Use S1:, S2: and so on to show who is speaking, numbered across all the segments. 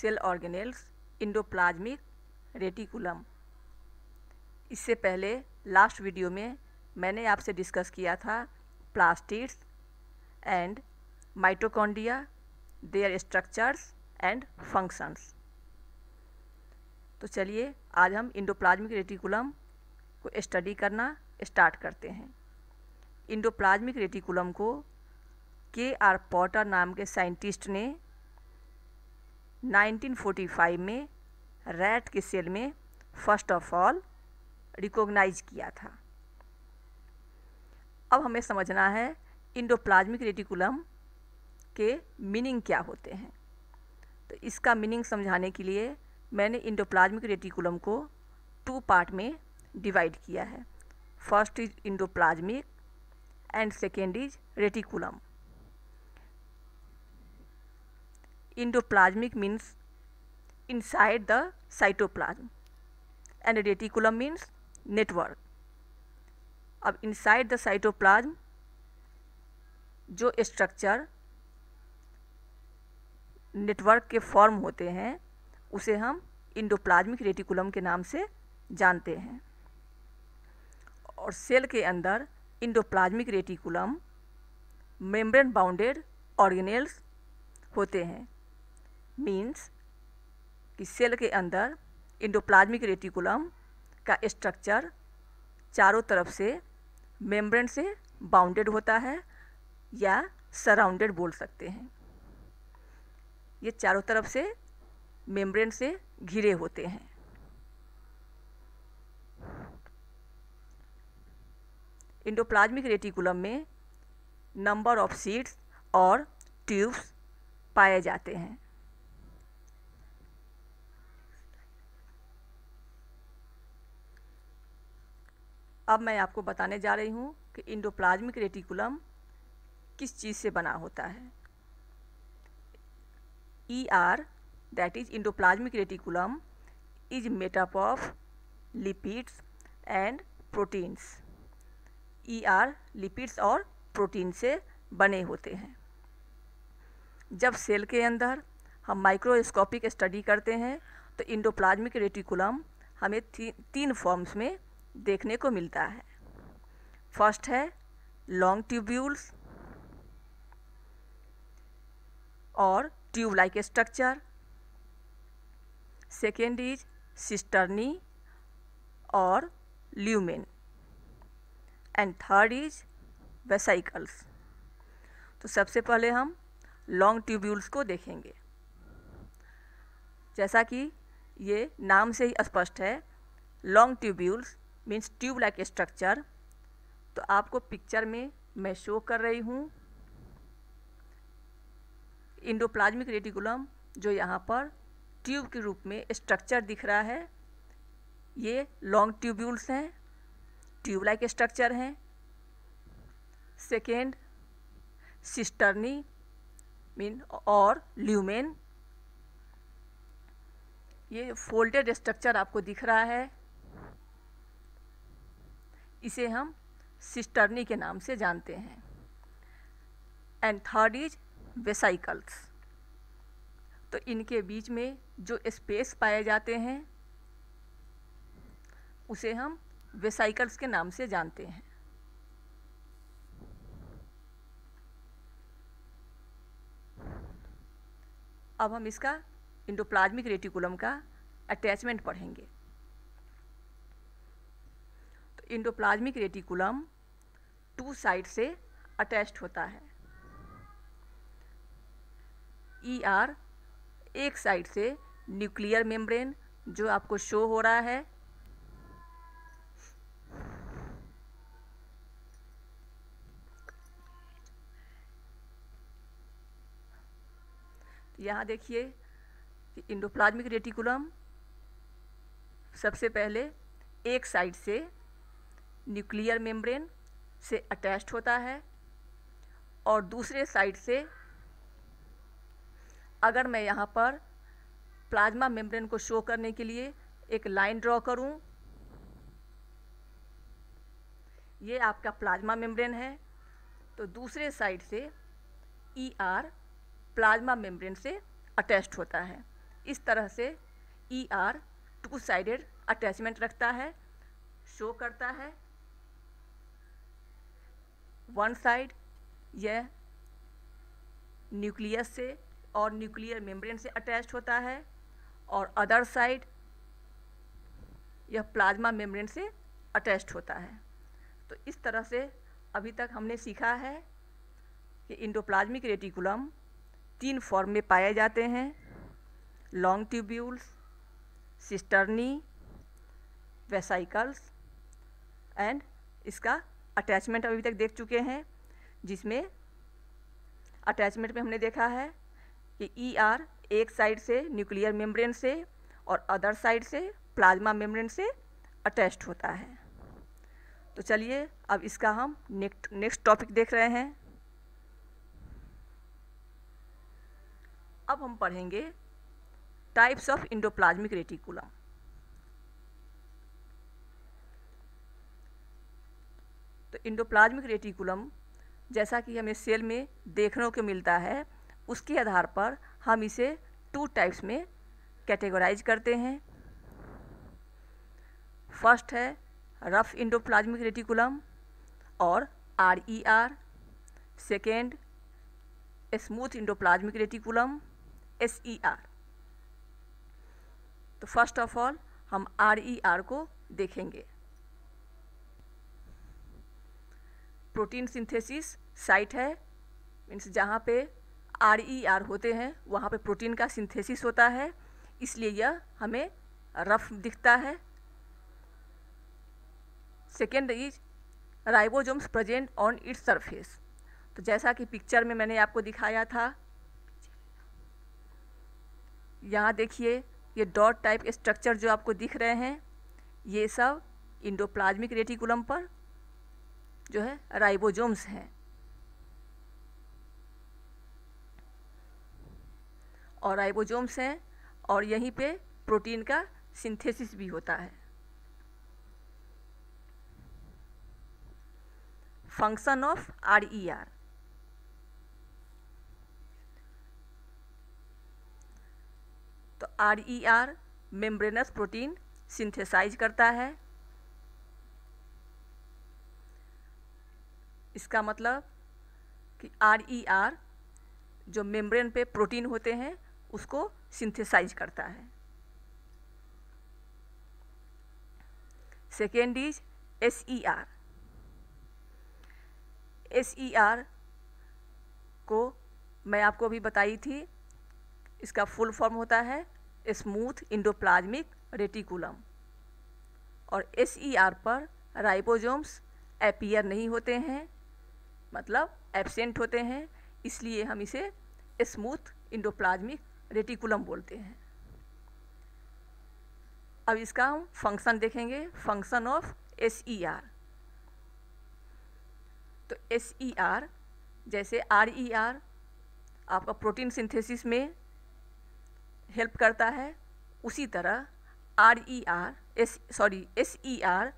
S1: cell organelles endoplasmic reticulum इससे पहले last video में मैंने आपसे डिस्कस किया था plastids and mitochondria their structures and functions तो चलिए आज हम इंडोप्लाज्मिक रेटिकुलम को स्टडी करना स्टार्ट करते हैं इंडोप्लाज्मिक रेटिकुलम को के आर पॉटर नाम के साइंटिस्ट ने 1945 में रैट के सेल में फर्स्ट ऑफ ऑल रिकॉग्नाइज किया था अब हमें समझना है इंडोप्लाज्मिक रेटिकुलम के मीनिंग क्या होते हैं तो इसका मीनिंग समझाने के लिए मैंने इंडोप्लाज्मिक रेटिकुलम को टू पार्ट में डिवाइड किया है first is endoplasmic and second is reticulum endoplasmic means inside the cytoplasm and reticulum means network अब inside the cytoplasm जो स्ट्रक्चर नेटवर्क के फॉर्म होते हैं उसे हम इंडोप्लाज्मिक रेटिकुलम के नाम से जानते हैं और सेल के अंदर endoplasmic reticulum membrane bounded organelles होते हैं मीन्स कि सेल के अंदर इंडोप्लाज्मिक रेटिकुलम का स्ट्रक्चर चारों तरफ से मेम्ब्रेन से बाउंडेड होता है या सराउंडेड बोल सकते हैं ये चारों तरफ से मेम्ब्रेन से घिरे होते हैं इंडोप्लाज्मिक रेटिकुलम में नंबर ऑफ सीड्स और ट्यूब्स पाए जाते हैं अब मैं आपको बताने जा रही हूँ कि इंडोप्लाज्मिक रेटिकुलम किस चीज़ से बना होता है E R that is endoplasmic reticulum is made up of lipids and proteins E R lipids और प्रोटीन से बने होते हैं जब सेल के अंदर हम माइक्रोस्कोपिक स्टडी करते हैं तो इंडोप्लाज्मिक रेटिकुलम हमें ती, तीन फॉर्म्स में देखने को मिलता है फर्स्ट है लॉन्ग ट्यूब्यूल्स और tube like structure second is cisternae और lumen and third is vesicles तो सबसे पहले हम लॉन्ग ट्यूब्यूल्स को देखेंगे जैसा कि ये नाम से ही स्पष्ट है long tubules means tube like structure तो आपको पिक्चर में मैं शो कर रही हूँ इंडोप्लाज्मिक रेटिकुलम जो यहाँ पर ट्यूब के रूप में स्ट्रक्चर दिख रहा है ये लॉन्ग ट्यूब्यूल्स हैं ट्यूब लाइक स्ट्रक्चर हैं सेकेंड सिस्टर्नी मीन और ल्यूमेन ये फोल्डेड स्ट्रक्चर आपको दिख रहा है इसे हम सिस्टर्नी के नाम से जानते हैं एंड थर्ड इज वेसाइकल्स तो इनके बीच में जो स्पेस पाए जाते हैं उसे हम वेसाइकल्स के नाम से जानते हैं अब हम इसका इंडोप्लाज्मिक रेटिकुलम का अटैचमेंट पढ़ेंगे इंडोप्लाज्मिक रेटिकुलम टू साइड से अटैच्ड होता है ई e आर एक साइड से न्यूक्लियर मेम्ब्रेन जो आपको शो हो रहा है यहाँ देखिए कि इंडोप्लाज्मिक रेटिकुलम सबसे पहले एक साइड से न्यूक्लियर मेम्ब्रेन से अटैच्ड होता है और दूसरे साइड से अगर मैं यहाँ पर प्लाज्मा मेम्ब्रेन को शो करने के लिए एक लाइन ड्रॉ करूँ ये आपका प्लाज्मा मेम्ब्रेन है तो दूसरे साइड से E e R plasma membrane से अटैच्ड होता है इस तरह से E R two sided attachment रखता है शो करता है वन साइड यह न्यूक्लियस से और न्यूक्लियर मेम्ब्रेन से अटैच होता है और अदर साइड यह प्लाज्मा मेम्ब्रेन से अटैच होता है तो इस तरह से अभी तक हमने सीखा है कि इंडोप्लाज्मिक रेटिकुलम तीन फॉर्म में पाए जाते हैं long tubules cisternae vesicles and इसका अटैचमेंट अभी तक देख चुके हैं जिसमें अटैचमेंट में हमने देखा है कि ई e आर एक साइड से न्यूक्लियर मेम्ब्रेन से और अदर साइड से प्लाज्मा मेम्ब्रेन से अटैच्ड होता है तो चलिए अब इसका हम नेक्स्ट नेक्स्ट टॉपिक देख रहे हैं अब हम पढ़ेंगे types of endoplasmic reticulum endoplasmic reticulum जैसा कि हमें सेल में देखने को मिलता है उसके आधार पर हम इसे टू टाइप्स में कैटेगराइज करते हैं फर्स्ट है रफ इंडोप्लाज्मिक रेटिकुलम और R E R second smooth endoplasmic reticulum S E R तो फर्स्ट ऑफ ऑल हम आर ई आर को देखेंगे प्रोटीन सिंथेसिस साइट है मीन्स जहाँ पे आर ई आर होते हैं वहाँ पे प्रोटीन का सिंथेसिस होता है इसलिए यह हमें रफ दिखता है second is ribosomes present on its surface तो जैसा कि पिक्चर में मैंने आपको दिखाया था यहाँ देखिए ये डॉट टाइप स्ट्रक्चर जो आपको दिख रहे हैं ये सब इंडोप्लाज्मिक रेटिकुलम पर जो है राइबोजोम्स हैं और राइबोजोम्स हैं और यहीं पे प्रोटीन का सिंथेसिस भी होता है function of R E R तो R E R membranous protein synthesize करता है इसका मतलब कि आर ई आर जो मेम्ब्रेन पे प्रोटीन होते हैं उसको सिंथेसाइज करता है second is S E R S E R को मैं आपको अभी बताई थी इसका फुल फॉर्म होता है स्मूथ इंडोप्लाज्मिक रेटिकुलम और एस ई आर पर राइबोजोम्स अपीयर नहीं होते हैं मतलब एबसेंट होते हैं इसलिए हम इसे स्मूथ इंडोप्लाज्मिक रेटिकुलम बोलते हैं अब इसका हम फंक्शन देखेंगे function of S E R तो एस ई आर जैसे आर ई आर आपका प्रोटीन सिंथेसिस में हेल्प करता है उसी तरह R E R S sorry S E R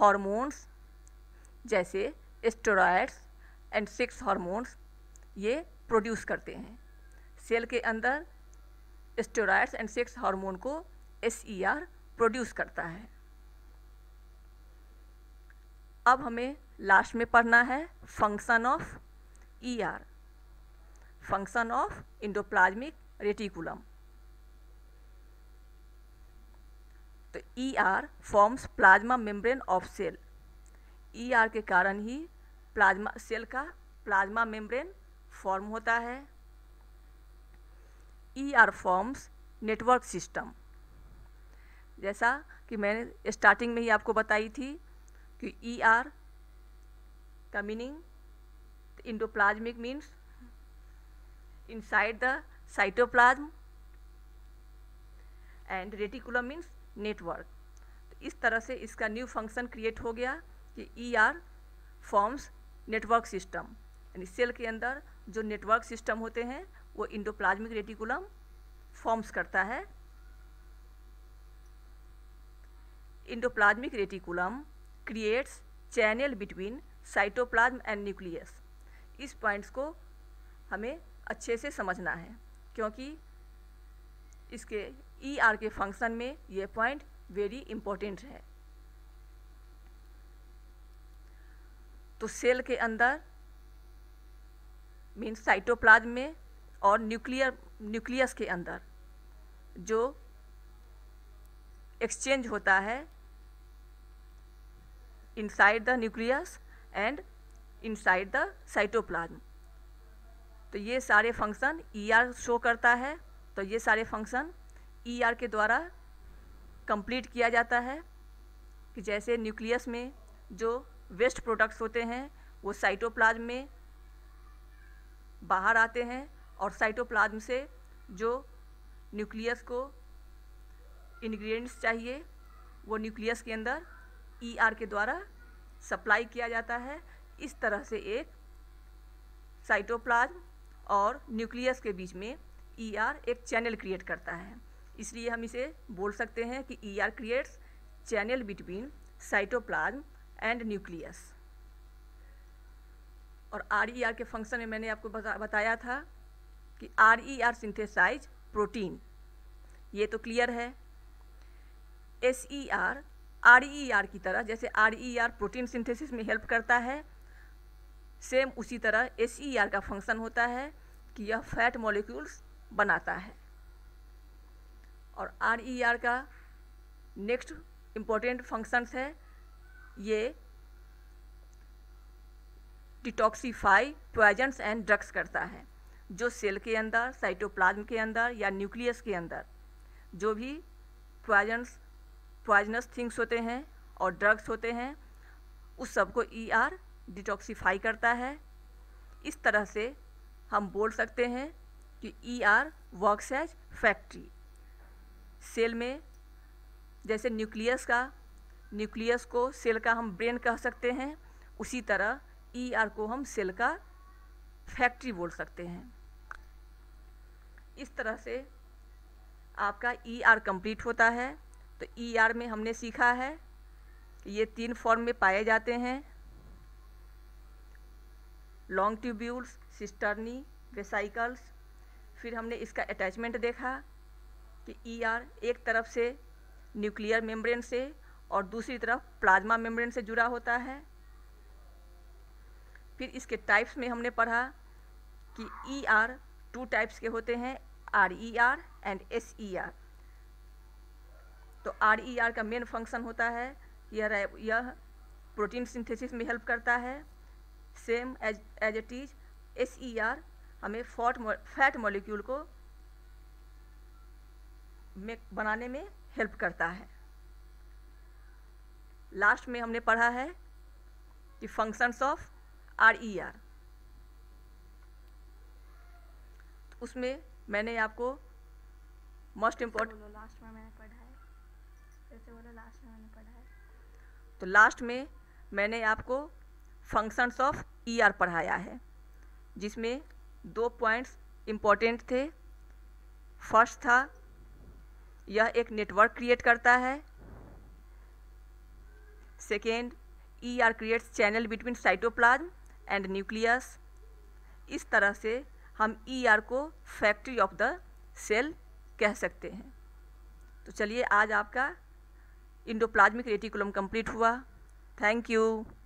S1: hormones जैसे एस्टोराइड्स एंड सेक्स हार्मोन्स ये प्रोड्यूस करते हैं सेल के अंदर स्टोराइड्स एंड सेक्स हार्मोन को एस ई आर प्रोड्यूस करता है अब हमें लास्ट में पढ़ना है function of E R function of endoplasmic reticulum तो E R forms plasma membrane of cell E R के कारण ही प्लाज्मा सेल का प्लाज्मा मेम्ब्रेन फॉर्म होता है E R forms network system जैसा कि मैंने स्टार्टिंग में ही आपको बताई थी कि ई e आर का meaning endoplasmic means inside the cytoplasm and reticulum means network तो इस तरह से इसका न्यू फंक्शन क्रिएट हो गया कि E R forms network system यानी सेल के अंदर जो नेटवर्क सिस्टम होते हैं वो इंडोप्लाज्मिक रेटिकुलम फॉर्म्स करता है endoplasmic reticulum creates channel between cytoplasm and nucleus इस पॉइंट्स को हमें अच्छे से समझना है क्योंकि इसके ई ER आर के फंक्शन में ये पॉइंट वेरी इम्पोर्टेंट है तो सेल के अंदर मीन साइटोप्लाज्म में और न्यूक्लियर न्यूक्लियस के अंदर जो एक्सचेंज होता है inside the nucleus and inside the cytoplasm तो ये सारे फंक्शन ईआर शो करता है तो ये सारे फंक्शन ईआर e के द्वारा कंप्लीट किया जाता है कि जैसे न्यूक्लियस में जो वेस्ट प्रोडक्ट्स होते हैं वो साइटोप्लाज्म में बाहर आते हैं और साइटोप्लाज्म से जो न्यूक्लियस को इन्ग्रीडियंट्स चाहिए वो न्यूक्लियस के अंदर ईआर e के द्वारा सप्लाई किया जाता है इस तरह से एक साइटोप्लाज्म और न्यूक्लियस के बीच में ईआर e एक चैनल क्रिएट करता है इसलिए हम इसे बोल सकते हैं कि ER creates channel between cytoplasm and nucleus और आर ई आर के फंक्शन में मैंने आपको बताया था कि R E R synthesize protein ये तो क्लियर है S E R R E R की तरह जैसे R E R protein synthesis में हेल्प करता है सेम उसी तरह एस ई आर का फंक्शन होता है कि यह फैट मॉलिक्यूल्स बनाता है और आर ई आर का नेक्स्ट इम्पोर्टेंट फंक्शंस है ये डिटॉक्सीफाई पॉइजन्स एंड ड्रग्स करता है जो सेल के अंदर साइटोप्लाज्म के अंदर या न्यूक्लियस के अंदर जो भी पॉइजन्स पॉइजनस थिंग्स होते हैं और ड्रग्स होते हैं उस सब को ई आर डिटॉक्सीफाई करता है इस तरह से हम बोल सकते हैं कि E R works as factory cell में जैसे न्यूक्लियस का न्यूक्लियस को सेल का हम ब्रेन कह सकते हैं उसी तरह ई e ER को हम सेल का फैक्ट्री बोल सकते हैं इस तरह से आपका ई e ER कंप्लीट होता है तो ई e ER में हमने सीखा है कि ये तीन फॉर्म में पाए जाते हैं लॉन्ग ट्यूब्यूल्स सिस्टर्नी वेसाइकल्स फिर हमने इसका अटैचमेंट देखा कि ई ER एक तरफ से न्यूक्लियर मेम्ब्रेन से और दूसरी तरफ प्लाज्मा मेम्ब्रेन से जुड़ा होता है फिर इसके टाइप्स में हमने पढ़ा कि ई आर टू टाइप्स के होते हैं R E R and S E R तो आर ई आर का मेन फंक्शन होता है यह यह प्रोटीन सिंथेसिस में हेल्प करता है same as as it is S E R हमें फॉट फैट मॉलिक्यूल को में बनाने में हेल्प करता है लास्ट में हमने पढ़ा है कि functions of R E R उसमें मैंने आपको मोस्ट इम्पोर्टेंट लास्ट में मैंने पढ़ा है बोलो लास्ट में मैंने पढ़ा है तो लास्ट में मैंने आपको फंक्शंस ऑफ ई आर पढ़ाया है जिसमें दो पॉइंट्स इम्पॉर्टेंट थे फर्स्ट था यह एक नेटवर्क क्रिएट करता है second E R creates channel between cytoplasm and nucleus इस तरह से हम ई e ER को फैक्ट्री ऑफ द सेल कह सकते हैं तो चलिए आज आपका इंडोप्लाज्मिक रेटिकुलम कंप्लीट हुआ थैंक यू